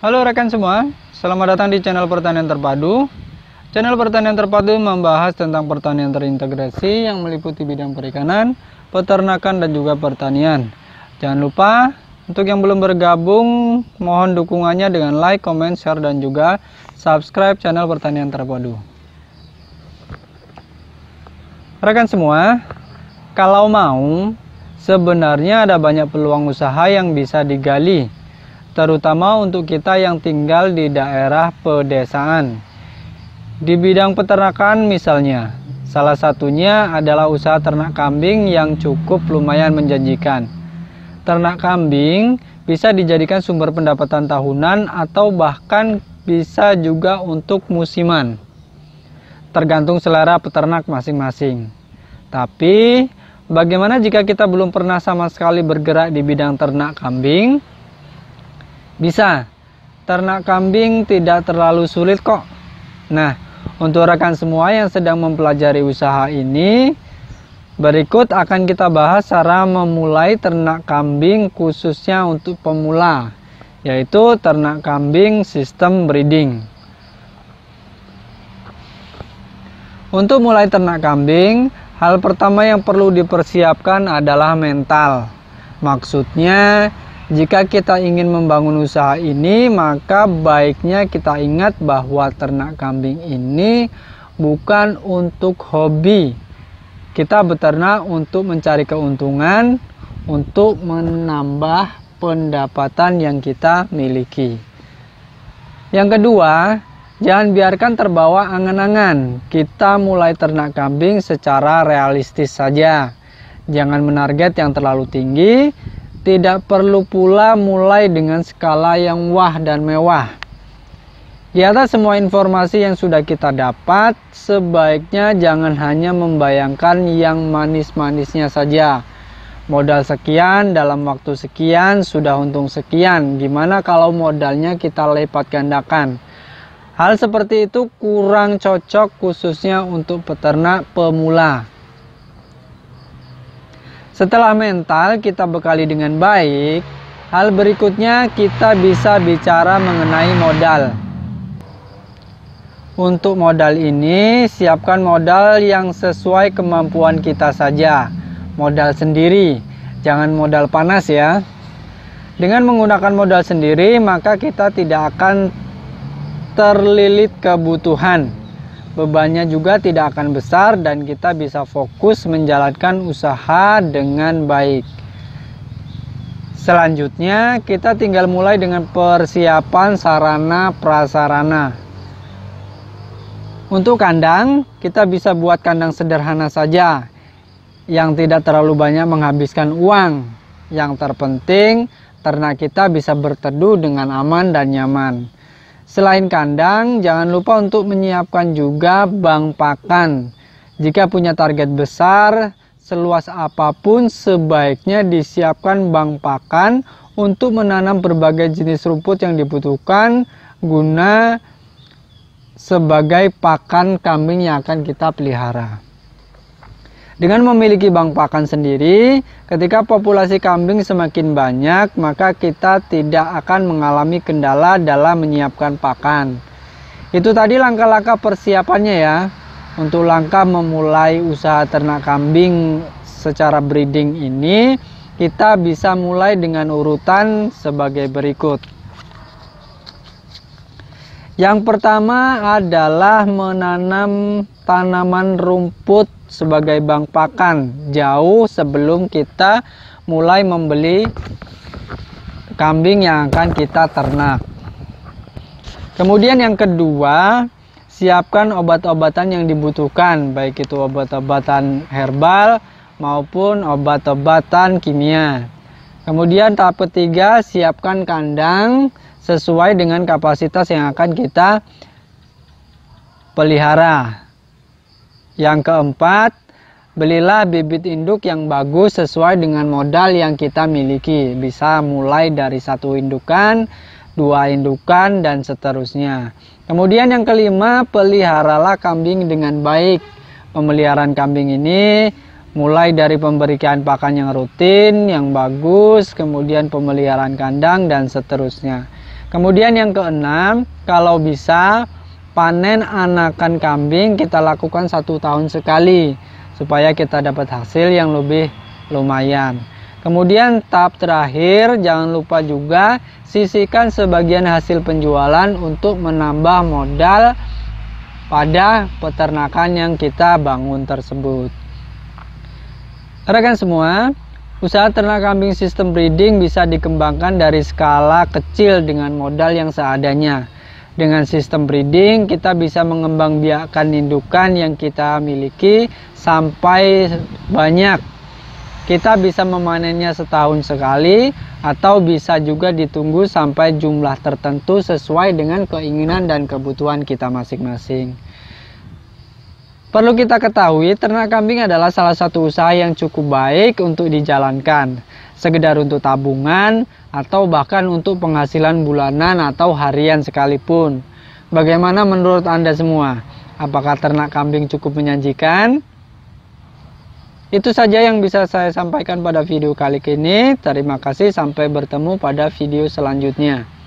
Halo rekan semua, selamat datang di channel Pertanian Terpadu. Channel Pertanian Terpadu membahas tentang pertanian terintegrasi yang meliputi bidang perikanan, peternakan, dan juga pertanian. Jangan lupa, untuk yang belum bergabung, mohon dukungannya dengan like, comment, share, dan juga subscribe channel Pertanian Terpadu. Rekan semua, kalau mau, sebenarnya ada banyak peluang usaha yang bisa digali terutama untuk kita yang tinggal di daerah pedesaan. Di bidang peternakan misalnya, salah satunya adalah usaha ternak kambing yang cukup lumayan menjanjikan. Ternak kambing bisa dijadikan sumber pendapatan tahunan atau bahkan bisa juga untuk musiman. Tergantung selera peternak masing-masing. Tapi, bagaimana jika kita belum pernah sama sekali bergerak di bidang ternak kambing? Bisa. Ternak kambing tidak terlalu sulit kok. Nah, untuk rekan semua yang sedang mempelajari usaha ini, berikut akan kita bahas cara memulai ternak kambing khususnya untuk pemula, yaitu ternak kambing sistem breeding. Untuk mulai ternak kambing, hal pertama yang perlu dipersiapkan adalah mental. Maksudnya, jika kita ingin membangun usaha ini, maka baiknya kita ingat bahwa ternak kambing ini bukan untuk hobi. Kita beternak untuk mencari keuntungan, untuk menambah pendapatan yang kita miliki. Yang kedua, jangan biarkan terbawa angan-angan. Kita mulai ternak kambing secara realistis saja. Jangan menarget yang terlalu tinggi, tidak perlu pula mulai dengan skala yang wah dan mewah. Di atas semua informasi yang sudah kita dapat, sebaiknya jangan hanya membayangkan yang manis-manisnya saja. Modal sekian dalam waktu sekian sudah untung sekian. Gimana kalau modalnya kita lipat gandakan? Hal seperti itu kurang cocok khususnya untuk peternak pemula. Setelah mental kita bekali dengan baik, hal berikutnya kita bisa bicara mengenai modal. Untuk modal ini, siapkan modal yang sesuai kemampuan kita saja. Modal sendiri, jangan modal panas ya. Dengan menggunakan modal sendiri, maka kita tidak akan terlilit kebutuhan bebannya juga tidak akan besar dan kita bisa fokus menjalankan usaha dengan baik. Selanjutnya, kita tinggal mulai dengan persiapan sarana prasarana. Untuk kandang, kita bisa buat kandang sederhana saja yang tidak terlalu banyak menghabiskan uang. Yang terpenting, ternak kita bisa berteduh dengan aman dan nyaman. Selain kandang, jangan lupa untuk menyiapkan juga bank pakan. Jika punya target besar, seluas apapun sebaiknya disiapkan bank pakan untuk menanam berbagai jenis rumput yang dibutuhkan guna sebagai pakan kambing yang akan kita pelihara. Dengan memiliki bank pakan sendiri, ketika populasi kambing semakin banyak, maka kita tidak akan mengalami kendala dalam menyiapkan pakan. Itu tadi langkah-langkah persiapannya ya. Untuk langkah memulai usaha ternak kambing secara breeding ini, kita bisa mulai dengan urutan sebagai berikut. Yang pertama adalah menanam tanaman rumput sebagai bank pakan jauh sebelum kita mulai membeli kambing yang akan kita ternak. Kemudian yang kedua, siapkan obat-obatan yang dibutuhkan, baik itu obat-obatan herbal maupun obat-obatan kimia. Kemudian tahap ketiga, siapkan kandang sesuai dengan kapasitas yang akan kita pelihara. Yang keempat, belilah bibit induk yang bagus sesuai dengan modal yang kita miliki. Bisa mulai dari satu indukan, dua indukan, dan seterusnya. Kemudian yang kelima, peliharalah kambing dengan baik. Pemeliharaan kambing ini mulai dari pemberian pakan yang rutin, yang bagus, kemudian pemeliharaan kandang, dan seterusnya. Kemudian yang keenam, kalau bisa panen anakan kambing kita lakukan satu tahun sekali supaya kita dapat hasil yang lebih lumayan kemudian tahap terakhir jangan lupa juga sisihkan sebagian hasil penjualan untuk menambah modal pada peternakan yang kita bangun tersebut rekan semua Usaha ternak kambing sistem breeding bisa dikembangkan dari skala kecil dengan modal yang seadanya. Dengan sistem breeding kita bisa mengembangbiakan indukan yang kita miliki sampai banyak. Kita bisa memanennya setahun sekali atau bisa juga ditunggu sampai jumlah tertentu sesuai dengan keinginan dan kebutuhan kita masing-masing. Perlu kita ketahui, ternak kambing adalah salah satu usaha yang cukup baik untuk dijalankan, sekedar untuk tabungan, atau bahkan untuk penghasilan bulanan atau harian sekalipun. Bagaimana menurut Anda semua? Apakah ternak kambing cukup menyajikan Itu saja yang bisa saya sampaikan pada video kali ini. Terima kasih, sampai bertemu pada video selanjutnya.